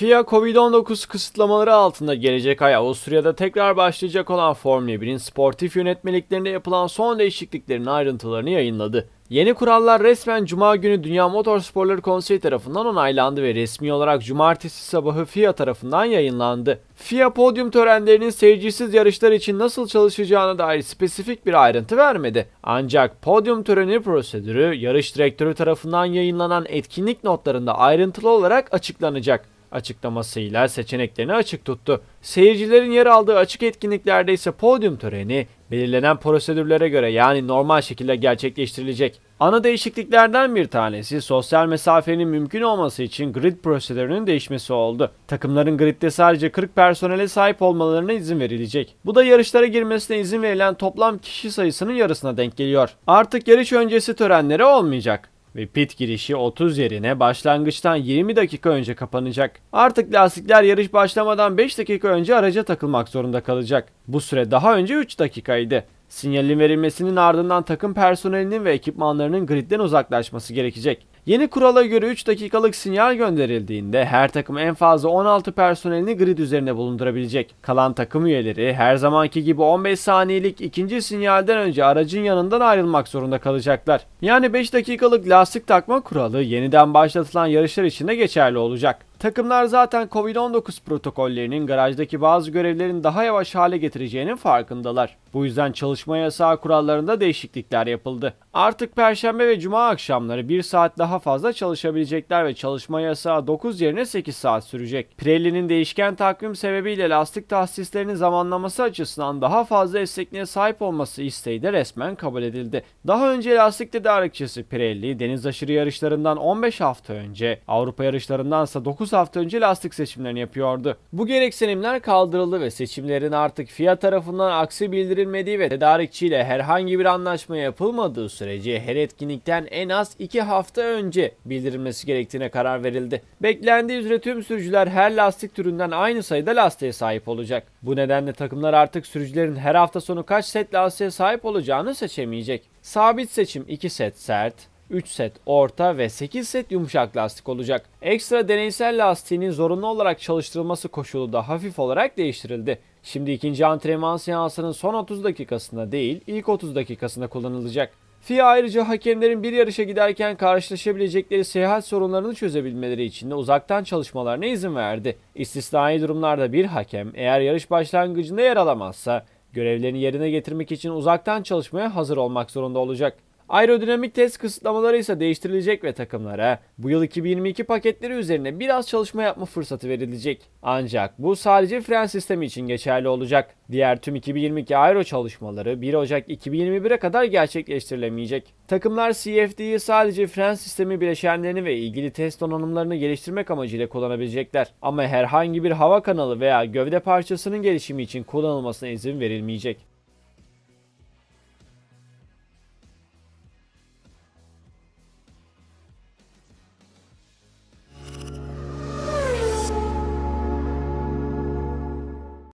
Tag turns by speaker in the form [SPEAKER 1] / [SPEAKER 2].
[SPEAKER 1] FIA Covid-19 kısıtlamaları altında gelecek ay Avusturya'da tekrar başlayacak olan Formula 1'in sportif yönetmeliklerinde yapılan son değişikliklerin ayrıntılarını yayınladı. Yeni kurallar resmen Cuma günü Dünya Motorsporları Konseyi tarafından onaylandı ve resmi olarak Cumartesi sabahı FIA tarafından yayınlandı. FIA podyum törenlerinin seyircisiz yarışlar için nasıl çalışacağına dair spesifik bir ayrıntı vermedi. Ancak podyum töreni prosedürü yarış direktörü tarafından yayınlanan etkinlik notlarında ayrıntılı olarak açıklanacak açıklamasıyla seçeneklerini açık tuttu. Seyircilerin yer aldığı açık etkinliklerde ise podyum töreni belirlenen prosedürlere göre yani normal şekilde gerçekleştirilecek. Ana değişikliklerden bir tanesi sosyal mesafenin mümkün olması için grid prosedürünün değişmesi oldu. Takımların gridde sadece 40 personele sahip olmalarına izin verilecek. Bu da yarışlara girmesine izin verilen toplam kişi sayısının yarısına denk geliyor. Artık yarış öncesi törenleri olmayacak ve pit girişi 30 yerine başlangıçtan 20 dakika önce kapanacak. Artık lastikler yarış başlamadan 5 dakika önce araca takılmak zorunda kalacak. Bu süre daha önce 3 dakikaydı. Sinyalin verilmesinin ardından takım personelinin ve ekipmanlarının gridden uzaklaşması gerekecek. Yeni kurala göre 3 dakikalık sinyal gönderildiğinde her takım en fazla 16 personelini grid üzerine bulundurabilecek. Kalan takım üyeleri her zamanki gibi 15 saniyelik ikinci sinyalden önce aracın yanından ayrılmak zorunda kalacaklar. Yani 5 dakikalık lastik takma kuralı yeniden başlatılan yarışlar için de geçerli olacak. Takımlar zaten Covid-19 protokollerinin garajdaki bazı görevlerin daha yavaş hale getireceğinin farkındalar. Bu yüzden çalışma yasağı kurallarında değişiklikler yapıldı. Artık perşembe ve cuma akşamları 1 saat daha fazla çalışabilecekler ve çalışma yasağı 9 yerine 8 saat sürecek. Pirelli'nin değişken takvim sebebiyle lastik tahsislerinin zamanlaması açısından daha fazla esnekliğe sahip olması isteği de resmen kabul edildi. Daha önce lastik tedarikçisi Pirelli deniz aşırı yarışlarından 15 hafta önce, Avrupa yarışlarındansa 9 9 hafta önce lastik seçimlerini yapıyordu. Bu gereksinimler kaldırıldı ve seçimlerin artık fiyat tarafından aksi bildirilmediği ve tedarikçiyle herhangi bir anlaşma yapılmadığı sürece her etkinlikten en az 2 hafta önce bildirilmesi gerektiğine karar verildi. Beklendiği üzere tüm sürücüler her lastik türünden aynı sayıda lastiğe sahip olacak. Bu nedenle takımlar artık sürücülerin her hafta sonu kaç set lastiğe sahip olacağını seçemeyecek. Sabit seçim 2 set sert, 3 set orta ve 8 set yumuşak lastik olacak. Ekstra deneysel lastiğinin zorunlu olarak çalıştırılması koşulu da hafif olarak değiştirildi. Şimdi ikinci antrenman seansının son 30 dakikasında değil ilk 30 dakikasında kullanılacak. FIA ayrıca hakemlerin bir yarışa giderken karşılaşabilecekleri seyahat sorunlarını çözebilmeleri için de uzaktan çalışmalarına izin verdi. İstisnai durumlarda bir hakem eğer yarış başlangıcında yer alamazsa görevlerini yerine getirmek için uzaktan çalışmaya hazır olmak zorunda olacak. Aerodinamik test kısıtlamaları ise değiştirilecek ve takımlara bu yıl 2022 paketleri üzerine biraz çalışma yapma fırsatı verilecek. Ancak bu sadece fren sistemi için geçerli olacak. Diğer tüm 2022 aero çalışmaları 1 Ocak 2021'e kadar gerçekleştirilemeyecek. Takımlar CFD'yi sadece fren sistemi bileşenlerini ve ilgili test donanımlarını geliştirmek amacıyla kullanabilecekler. Ama herhangi bir hava kanalı veya gövde parçasının gelişimi için kullanılmasına izin verilmeyecek.